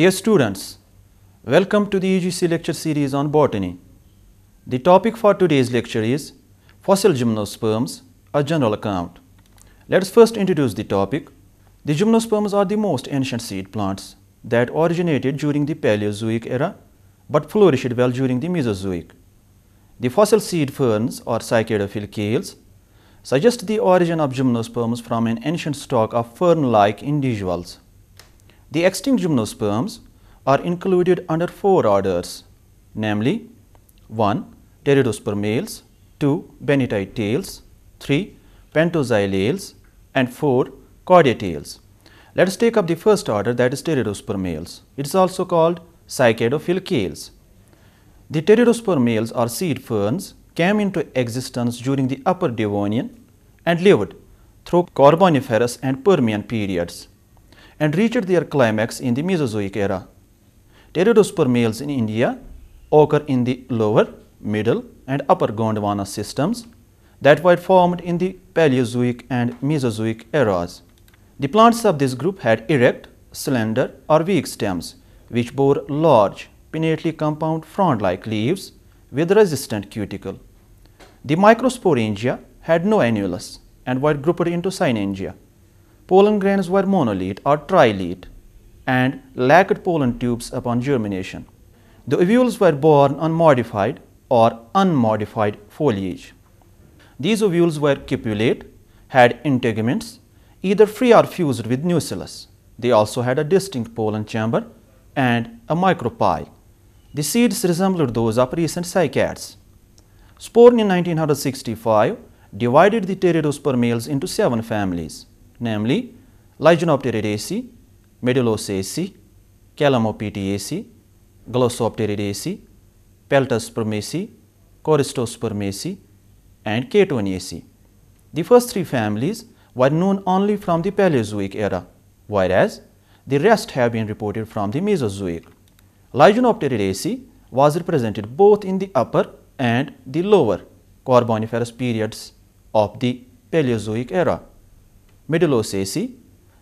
Dear students, welcome to the UGC lecture series on botany. The topic for today's lecture is Fossil Gymnosperms, a general account. Let us first introduce the topic. The gymnosperms are the most ancient seed plants that originated during the Paleozoic era but flourished well during the Mesozoic. The fossil seed ferns or cycadophylcales suggest the origin of gymnosperms from an ancient stock of fern-like individuals. The extinct gymnosperms are included under four orders, namely 1. Pteridospermales, 2. Benetite tails, 3. Pentoxylales and 4. Chordatales. Let us take up the first order that is pteridospermales. It is also called cycadophyllales. The pteridospermales or seed ferns came into existence during the Upper Devonian and lived through Carboniferous and Permian periods and reached their climax in the Mesozoic era. Pteridosper males in India occur in the lower, middle and upper Gondwana systems that were formed in the Paleozoic and Mesozoic eras. The plants of this group had erect, slender or weak stems which bore large, pinnately compound frond-like leaves with resistant cuticle. The Microsporangia had no annulus and were grouped into Synangia. Pollen grains were monolete or trilete and lacked pollen tubes upon germination. The ovules were borne on modified or unmodified foliage. These ovules were cupulate, had integuments, either free or fused with nucellus. They also had a distinct pollen chamber and a micropyle. The seeds resembled those of recent cycads. Sporn in 1965 divided the pteridosperms into seven families namely Lyginopteridae, Medullosaceae, Calamopetiaceae, Glossopteridaceae, Peltospermaceae, Coristospermaceae and Catoniaceae. The first three families were known only from the Paleozoic era, whereas the rest have been reported from the Mesozoic. Lyginopteridae was represented both in the upper and the lower Carboniferous periods of the Paleozoic era. Medulosaceae,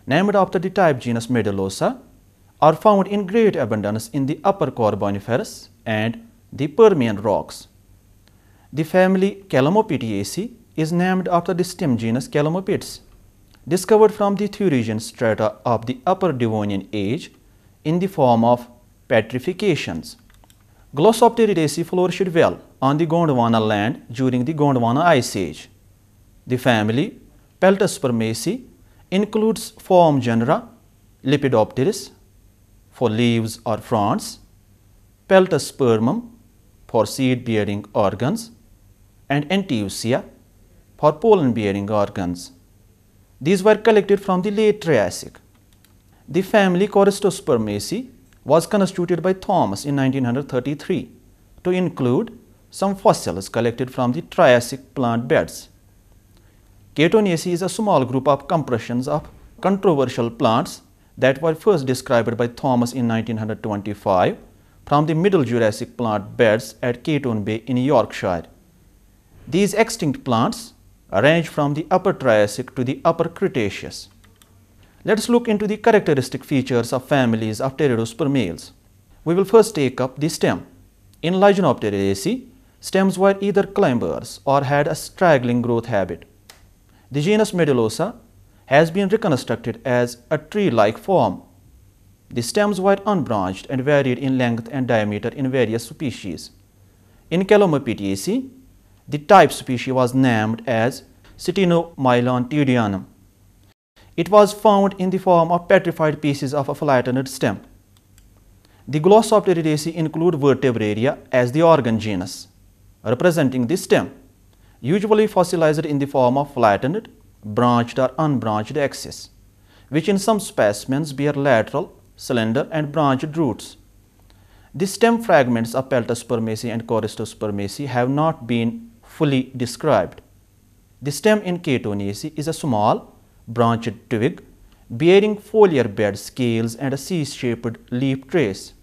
named after the type genus Medulosa, are found in great abundance in the upper Carboniferous and the Permian rocks. The family Calomopitiaceae is named after the stem genus Calomopits, discovered from the Thurisian strata of the upper Devonian age in the form of petrifications. Glossopteridaceae flourished well on the Gondwana land during the Gondwana ice age. The family Peltospormaceae includes form genera Lepidopterus for leaves or fronds, Peltospermum for seed bearing organs and Antiusia for pollen bearing organs. These were collected from the late Triassic. The family Choristospermaceae was constituted by Thomas in 1933 to include some fossils collected from the Triassic plant beds. Catonaceae is a small group of compressions of controversial plants that were first described by Thomas in 1925 from the Middle Jurassic plant beds at Catone Bay in Yorkshire. These extinct plants range from the Upper Triassic to the Upper Cretaceous. Let's look into the characteristic features of families of pteridospermales. We will first take up the stem. In Lygenopteraceae, stems were either climbers or had a straggling growth habit. The genus Medulosa has been reconstructed as a tree-like form. The stems were unbranched and varied in length and diameter in various species. In Calomopitiaceae, the type species was named as Citinomylon It was found in the form of petrified pieces of a flattened stem. The Glossopteridaceae include Vertebraria as the organ genus, representing the stem usually fossilized in the form of flattened, branched or unbranched axes, which in some specimens bear lateral, slender and branched roots. The stem fragments of Peltospermaceae and Corystospermaceae have not been fully described. The stem in Catonaceae is a small, branched twig bearing foliar bed scales and a C-shaped leaf trace.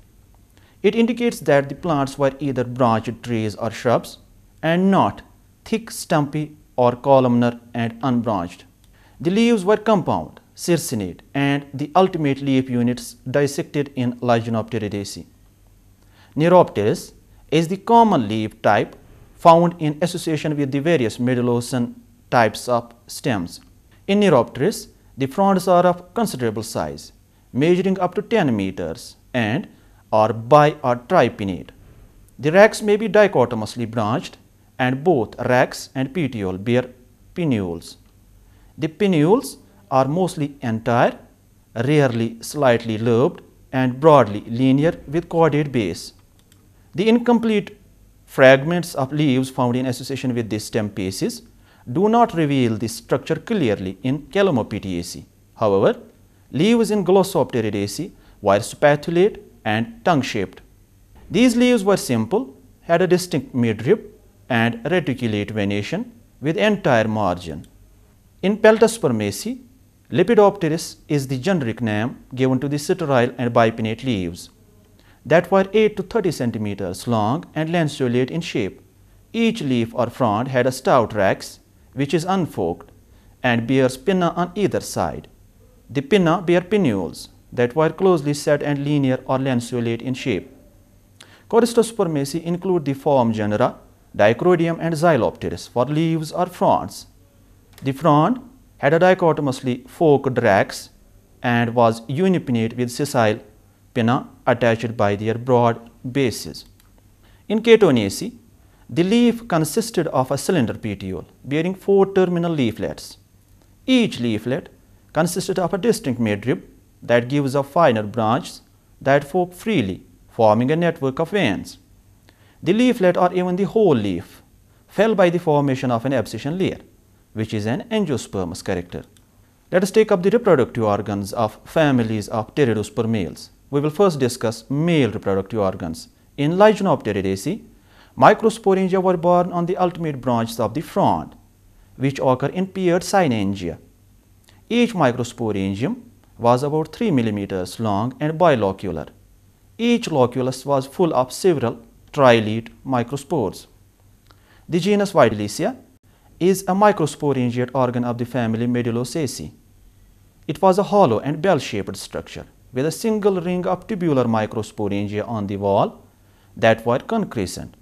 It indicates that the plants were either branched trees or shrubs and not thick, stumpy or columnar and unbranched. The leaves were compound, circinate and the ultimate leaf units dissected in Lygenopteridaceae. Neuropteris is the common leaf type found in association with the various medullosan types of stems. In Neuropteris, the fronds are of considerable size, measuring up to 10 meters and are bi or tripinnate. The racks may be dichotomously branched and both rax and petiole bear pinules. The pinules are mostly entire, rarely slightly lobed and broadly linear with chordate base. The incomplete fragments of leaves found in association with the stem pieces do not reveal the structure clearly in Calomopitiaceae. However, leaves in Glossopteridaceae were spatulate and tongue shaped. These leaves were simple, had a distinct midrib and reticulate venation with entire margin. In Peltospermaceae, lepidopteris is the generic name given to the citrile and bipinnate leaves that were 8 to 30 centimeters long and lanceolate in shape. Each leaf or frond had a stout rax which is unforked and bears pinna on either side. The pinna bear pinnules that were closely set and linear or lanceolate in shape. Choristospermaceae include the form genera dichroidium and Xylopteris for leaves or fronds. The frond had a dichotomously forked rax and was unipinnate with sessile pinna attached by their broad bases. In Catonaceae, the leaf consisted of a cylinder petiole bearing four terminal leaflets. Each leaflet consisted of a distinct midrib that gives off finer branches that fork freely, forming a network of veins. The leaflet or even the whole leaf fell by the formation of an abscission layer, which is an angiospermous character. Let us take up the reproductive organs of families of pteridospermales. We will first discuss male reproductive organs. In Ligenopteridaceae, microsporangia were born on the ultimate branches of the frond, which occur in paired synangia. Each microsporangium was about 3 millimeters long and bilocular. Each loculus was full of several trilete microspores. The genus Vitalicia is a microsporangiate organ of the family Medullosaceae. It was a hollow and bell-shaped structure with a single ring of tubular microsporangia on the wall that were concrescent.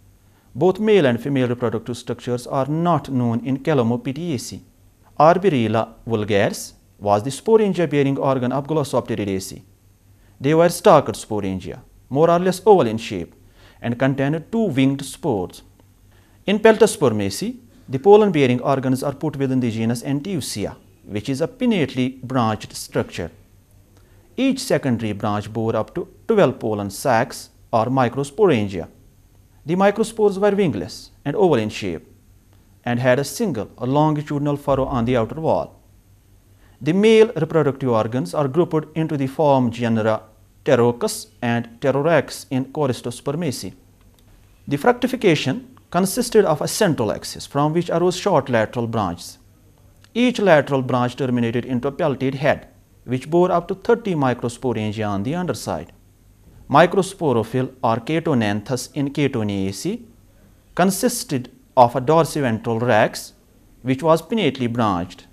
Both male and female reproductive structures are not known in Calomopitiaceae. Arborella vulgaris was the sporangia-bearing organ of Glossopteridaceae. They were stalked sporangia, more or less oval in shape, and contained two winged spores. In Peltospermaceae, the pollen-bearing organs are put within the genus Antiusia, which is a pinnately branched structure. Each secondary branch bore up to 12 pollen sacs or microsporangia. The microspores were wingless and oval in shape and had a single a longitudinal furrow on the outer wall. The male reproductive organs are grouped into the form genera Pterococcus and Pterorax in Choristospermaceae. The fructification consisted of a central axis from which arose short lateral branches. Each lateral branch terminated into a peltate head which bore up to 30 microsporangia on the underside. Microsporophyll or Catonanthus in Catoneaceae consisted of a dorsiventral rax which was pinnately branched.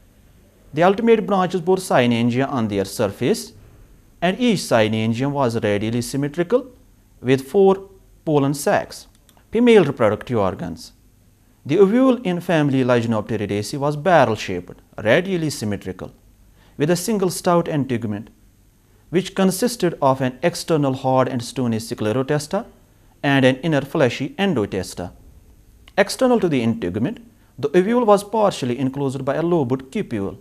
The ultimate branches bore synangia on their surface and each synangium was radially symmetrical with four pollen sacs. Female reproductive organs. The ovule in family Lysinopteridaceae was barrel-shaped, radially symmetrical, with a single stout integument, which consisted of an external hard and stony sclerotesta and an inner fleshy endotesta. External to the integument, the ovule was partially enclosed by a lobed cupule.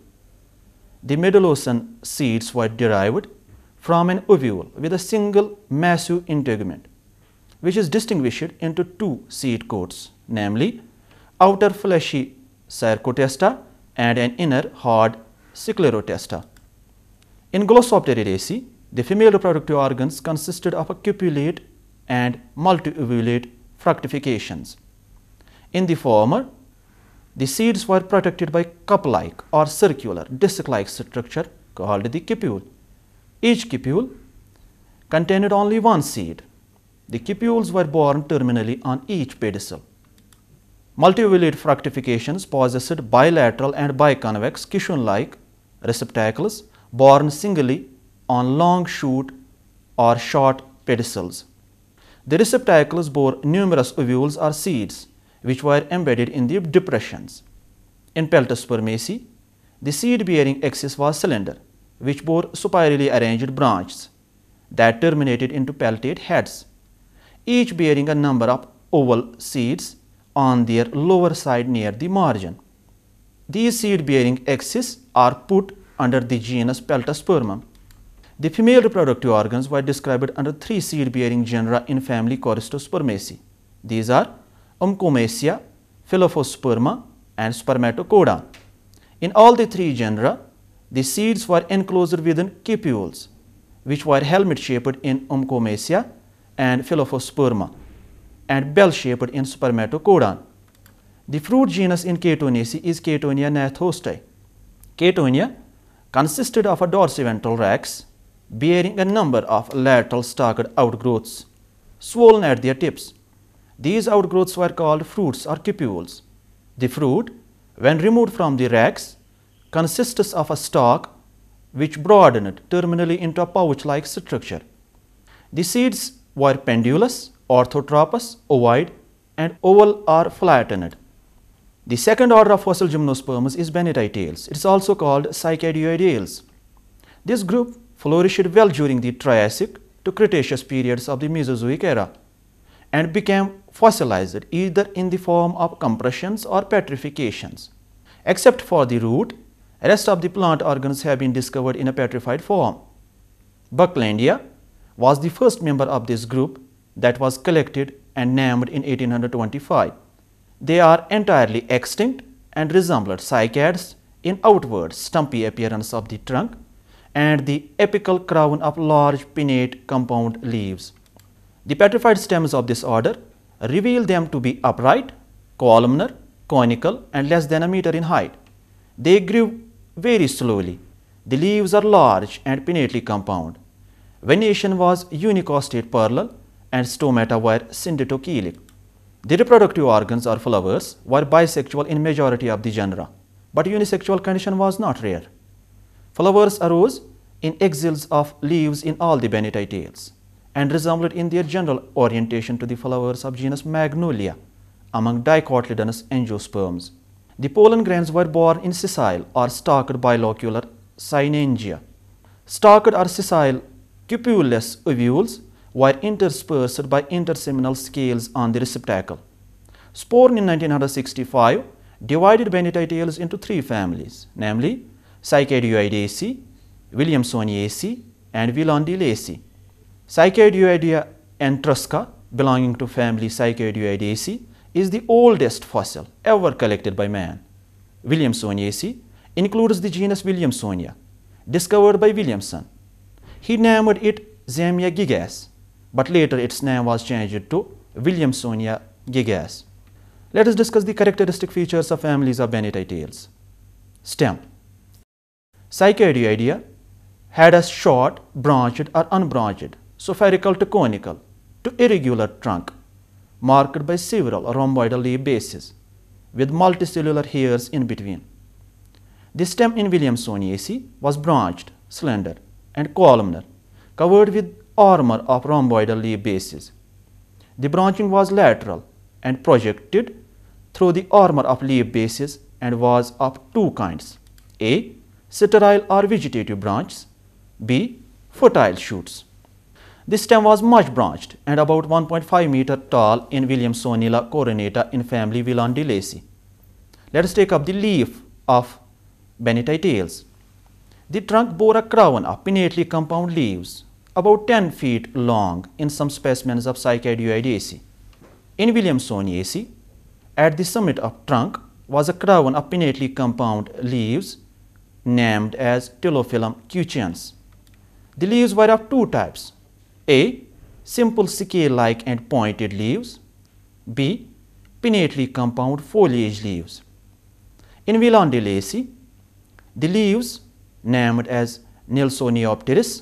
The medullocin seeds were derived from an ovule with a single massive integument, which is distinguished into two seed coats, namely outer fleshy sarcotesta and an inner hard sclerotesta. In Glossopteridaceae, the female reproductive organs consisted of a cupulate and multi-ovulate fructifications. In the former, the seeds were protected by cup-like or circular disc-like structure called the cupule. Each cupule contained only one seed. The cupules were borne terminally on each pedicel. Multivillate fructifications possessed bilateral and biconvex cushion-like receptacles borne singly on long shoot or short pedicels. The receptacles bore numerous ovules or seeds which were embedded in the depressions. In Peltospermaceae, the seed-bearing axis was slender which bore spirally arranged branches that terminated into peltate heads, each bearing a number of oval seeds on their lower side near the margin. These seed-bearing axes are put under the genus Peltaspermum. The female reproductive organs were described under three seed-bearing genera in family Choristospermaceae. These are Umcomacia, Philophosperma, and Spermatocoda. In all the three genera, the seeds were enclosed within cupules, which were helmet-shaped in Umcomacea and Philophospora, and bell-shaped in Spermatocodon. The fruit genus in Catonaceae is Catonia nathostae. Catonia consisted of a dorsiventral rax bearing a number of lateral stalked outgrowths, swollen at their tips. These outgrowths were called fruits or cupules. The fruit, when removed from the rax, consists of a stalk which broadened terminally into a pouch-like structure. The seeds were pendulous, orthotropous, ovoid and oval or flattened. The second order of fossil gymnosperms is Benetitales. It is also called cycadioidales. This group flourished well during the Triassic to Cretaceous periods of the Mesozoic era and became fossilized either in the form of compressions or petrifications. Except for the root, Rest of the plant organs have been discovered in a petrified form. Bucklandia was the first member of this group that was collected and named in 1825. They are entirely extinct and resembled cycads in outward stumpy appearance of the trunk and the apical crown of large pinnate compound leaves. The petrified stems of this order reveal them to be upright, columnar, conical and less than a meter in height. They grew very slowly. The leaves are large and pinnately compound. Venation was unicostate parallel and stomata were synditochelic. The reproductive organs or flowers were bisexual in majority of the genera, but unisexual condition was not rare. Flowers arose in axils of leaves in all the Benethitales and resembled in their general orientation to the flowers of genus Magnolia among dicotyledonous angiosperms. The pollen grains were borne in sessile or stalked bilocular synangia. Stalked or sessile cupulous ovules were interspersed by interseminal scales on the receptacle. Sporn in 1965 divided Benetitales into three families, namely Cycadioidaceae, Williamsoniaceae, and Villandulaceae. Cycadioidea entrusca belonging to family Cycadioidaceae is the oldest fossil ever collected by man. Williamsoniaceae includes the genus Williamsonia, discovered by Williamson. He named it Zamia gigas, but later its name was changed to Williamsonia gigas. Let us discuss the characteristic features of families of Benetitales. Stem Cycadioidea had a short, branched or unbranched, spherical to conical, to irregular trunk marked by several rhomboidal leaf bases with multicellular hairs in between. The stem in Williamsoniaceae was branched, slender and columnar, covered with armor of rhomboidal leaf bases. The branching was lateral and projected through the armor of leaf bases and was of two kinds, A. Sterile or vegetative branches, B. Fertile shoots. This stem was much branched and about 1.5 meter tall in Williamsonilla coronata in family Villandulaceae. Let us take up the leaf of Benetite tails. The trunk bore a crown of pinnately compound leaves about 10 feet long in some specimens of Cycadioideaceae. In Williamsoniaceae, at the summit of trunk was a crown of pinnately compound leaves named as Telophyllum cuchians. The leaves were of two types, a. Simple scale-like and pointed leaves. B. Pinnately compound foliage leaves. In Villandulaceae, the leaves named as Nilsoniopterus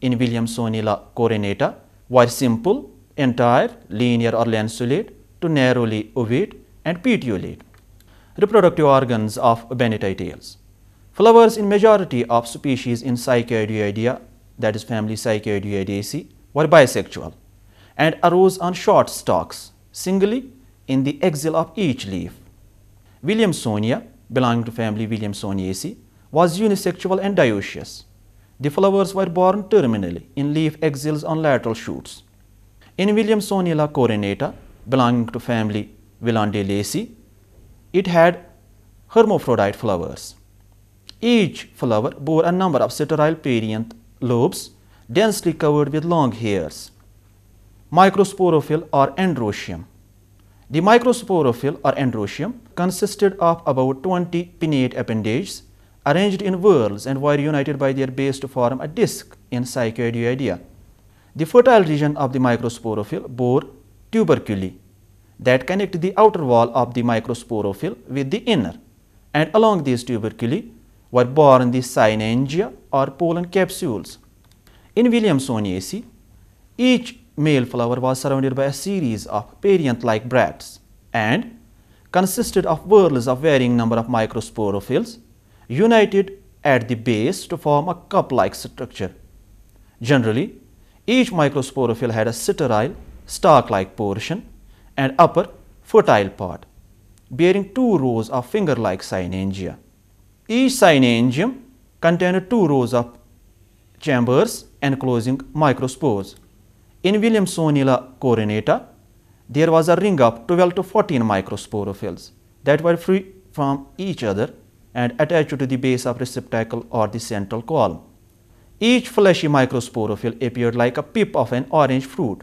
in Williamsonilla coronata were simple, entire, linear or lanceolate to narrowly ovate and petiolate. Reproductive organs of Benetitales. Flowers in majority of species in Cycadoidea that is family Cycadoideaceae were bisexual and arose on short stalks, singly in the axil of each leaf. Williamsonia, belonging to family Williamsoniaceae, was unisexual and dioecious. The flowers were borne terminally in leaf axils on lateral shoots. In Williamsonia coronata, belonging to family Villandelaceae, it had hermaphrodite flowers. Each flower bore a number of sterile perianth lobes densely covered with long hairs. Microsporophyll or androecium. The microsporophyll or androecium consisted of about 20 pinnate appendages arranged in whorls and were united by their base to form a disc in Psychoidea. The fertile region of the microsporophyll bore tuberculi that connect the outer wall of the microsporophyll with the inner and along these tuberculi were borne the synangia or pollen capsules. In Williamsoniaceae, each male flower was surrounded by a series of parent-like bracts and consisted of whorls of varying number of microsporophylls united at the base to form a cup-like structure. Generally, each microsporophyll had a sterile, stalk-like portion and upper fertile part bearing two rows of finger-like synangia. Each synangium contained two rows of chambers enclosing microspores. In Williamsonilla coronata, there was a ring of 12 to 14 microsporophylls that were free from each other and attached to the base of receptacle or the central column. Each fleshy microsporophyll appeared like a pip of an orange fruit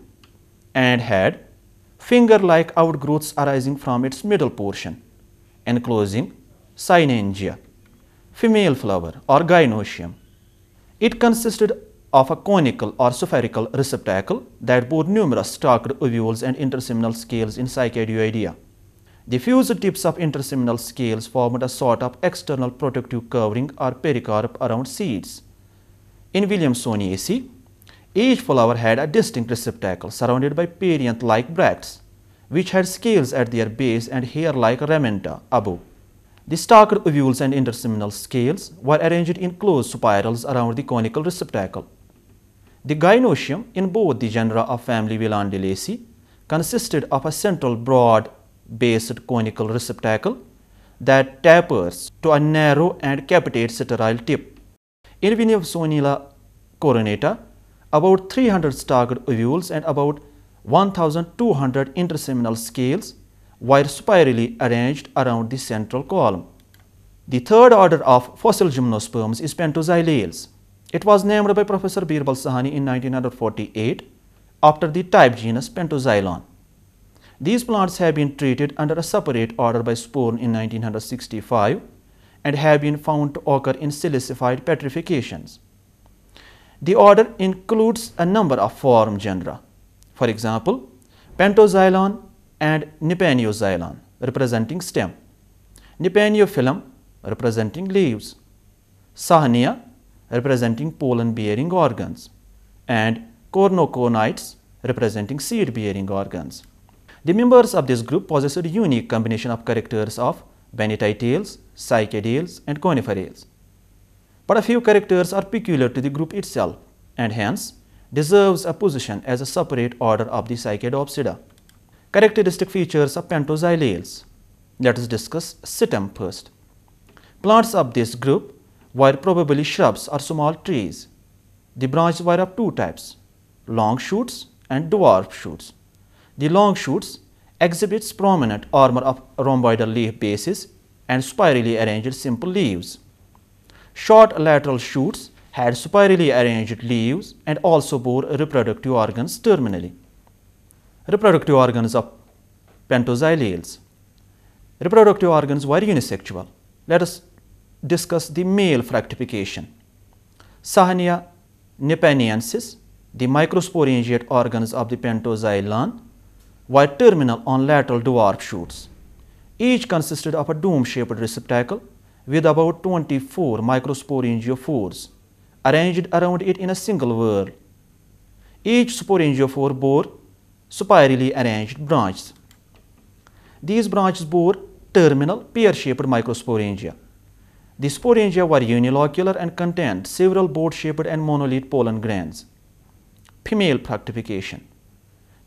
and had finger-like outgrowths arising from its middle portion, enclosing synangia, female flower or gynosium. It consisted of a conical or spherical receptacle that bore numerous stalked ovules and interseminal scales in Cycadioidea. The fused tips of interseminal scales formed a sort of external protective covering or pericarp around seeds. In Williamsoniaceae, each flower had a distinct receptacle surrounded by perianth-like bracts, which had scales at their base and hair-like ramenta above. The stalked ovules and interseminal scales were arranged in closed spirals around the conical receptacle. The gynecium in both the genera of family Villandulaceae consisted of a central broad based conical receptacle that tapers to a narrow and capitate sterile tip. In Vinevsonila coronata, about 300 staggered ovules and about 1200 interseminal scales were spirally arranged around the central column. The third order of fossil gymnosperms is pentoxylales. It was named by Professor Birbal Sahani in 1948 after the type genus Pentoxylon. These plants have been treated under a separate order by Sporn in 1965 and have been found to occur in silicified petrifications. The order includes a number of form genera. For example, Pentoxylon and Nipaniozylon representing stem, Nipaniophyllum representing leaves, Sahania representing pollen bearing organs and cornoconites representing seed bearing organs. The members of this group possess a unique combination of characters of Bennettitales, cycadales and coniferales. But a few characters are peculiar to the group itself and hence deserves a position as a separate order of the Cycadopsida. Characteristic features of pentoxylales. Let us discuss situm first. Plants of this group were probably shrubs or small trees. The branches were of two types, long shoots and dwarf shoots. The long shoots exhibits prominent armor of rhomboidal leaf bases and spirally arranged simple leaves. Short lateral shoots had spirally arranged leaves and also bore reproductive organs terminally. Reproductive organs of pentoxyleals. Reproductive organs were unisexual. Let us discuss the male fructification. Sahania nepaniensis, the microsporangiate organs of the pentoxylon, were terminal on lateral dwarf shoots. Each consisted of a dome-shaped receptacle with about 24 microsporangiophores arranged around it in a single whorl. Each sporangiophore bore spirally arranged branches. These branches bore terminal pear-shaped microsporangia. The sporangia were unilocular and contained several boat-shaped and monolith pollen grains. Female fructification.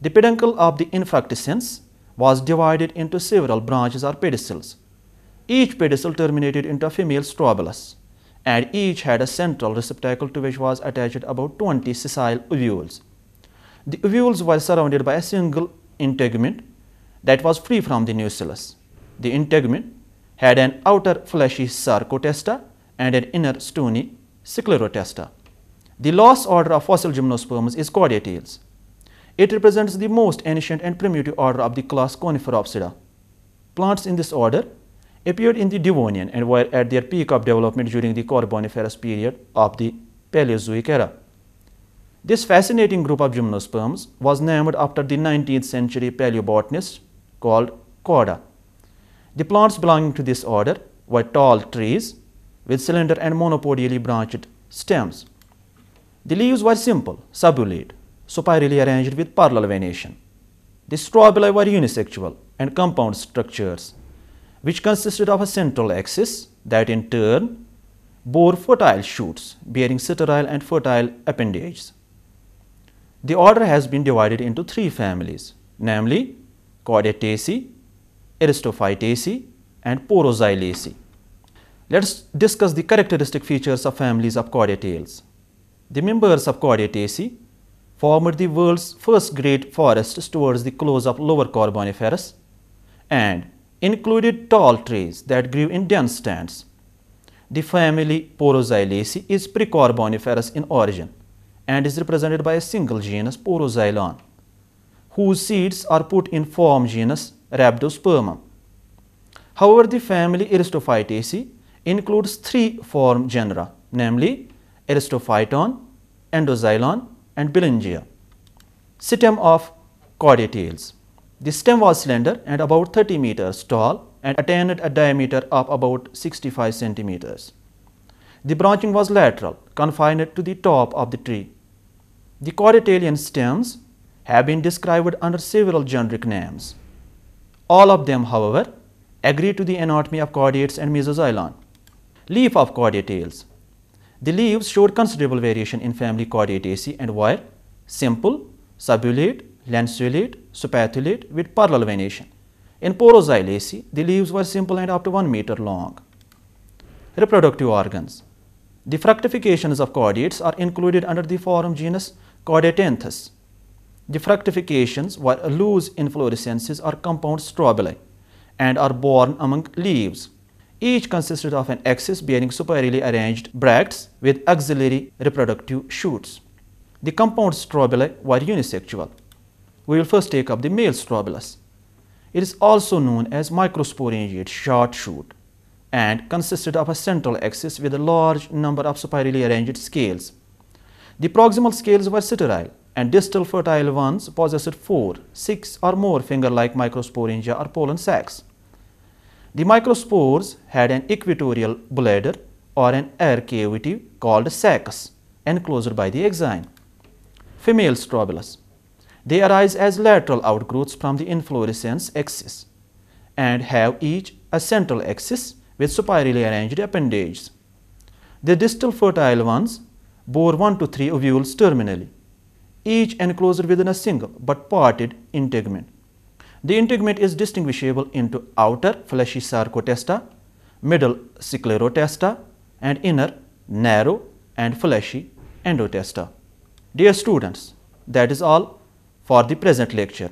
The peduncle of the infructescence was divided into several branches or pedicels. Each pedicel terminated into a female strobilus, and each had a central receptacle to which was attached about 20 sessile ovules. The ovules were surrounded by a single integument that was free from the nucleus. The integument had an outer fleshy sarcotesta and an inner stony sclerotesta. The last order of fossil gymnosperms is Chordiatales. It represents the most ancient and primitive order of the class Coniferopsida. Plants in this order appeared in the Devonian and were at their peak of development during the Carboniferous period of the Paleozoic era. This fascinating group of gymnosperms was named after the 19th century paleobotanist called Corda. The plants belonging to this order were tall trees with cylinder and monopodially branched stems. The leaves were simple, subulate, spirally arranged with parallel venation. The strobili were unisexual and compound structures, which consisted of a central axis that in turn bore fertile shoots bearing sterile and fertile appendages. The order has been divided into three families, namely Chordataceae, Aristophytaceae and porozylaceae. Let's discuss the characteristic features of families of Chordatales. The members of Chordatacea formed the world's first great forests towards the close of Lower Carboniferous and included tall trees that grew in dense stands. The family Porozylaceae is pre-Carboniferous in origin and is represented by a single genus Porozylon, whose seeds are put in form genus rhabdosperma. However, the family Aristophytaceae includes three form genera, namely Aristophyton, Endoxylon and Belangia. Stem of cauditales. The stem was slender and about 30 meters tall and attained a diameter of about 65 centimeters. The branching was lateral, confined to the top of the tree. The Cordaitalian stems have been described under several generic names. All of them, however, agree to the anatomy of chordates and mesozylon. Leaf of tails. The leaves showed considerable variation in family Chordataceae and were simple, subulate, lanceolate, spathulate with parallel venation. In Poroxylaceae, the leaves were simple and up to 1 meter long. Reproductive organs. The fructifications of chordates are included under the form genus Chordatanthus. The fructifications while loose inflorescences are compound strobili and are borne among leaves. Each consisted of an axis bearing superiorly arranged bracts with auxiliary reproductive shoots. The compound strobili were unisexual. We will first take up the male strobilus. It is also known as microsporangiate short shoot and consisted of a central axis with a large number of spirally arranged scales. The proximal scales were sterile and distal fertile ones possessed 4, 6 or more finger-like microsporangia or pollen sacs. The microspores had an equatorial bladder or an air cavity called sacs enclosed by the exine. Female strobilus. They arise as lateral outgrowths from the inflorescence axis and have each a central axis with spirally arranged appendages. The distal fertile ones bore 1 to 3 ovules terminally each enclosed within a single but parted integument. The integument is distinguishable into outer fleshy sarcotesta, middle sclerotesta, and inner narrow and fleshy endotesta. Dear students, that is all for the present lecture.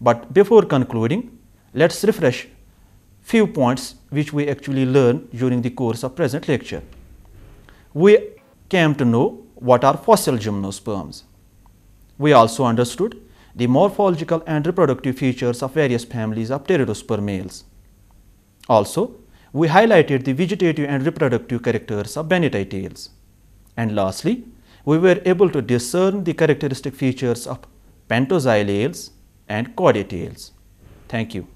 But before concluding, let's refresh few points which we actually learned during the course of present lecture. We came to know what are fossil gymnosperms. We also understood the morphological and reproductive features of various families of pteridosper males. Also, we highlighted the vegetative and reproductive characters of Benetite tails. And lastly, we were able to discern the characteristic features of pantoxyl and chordae Thank you.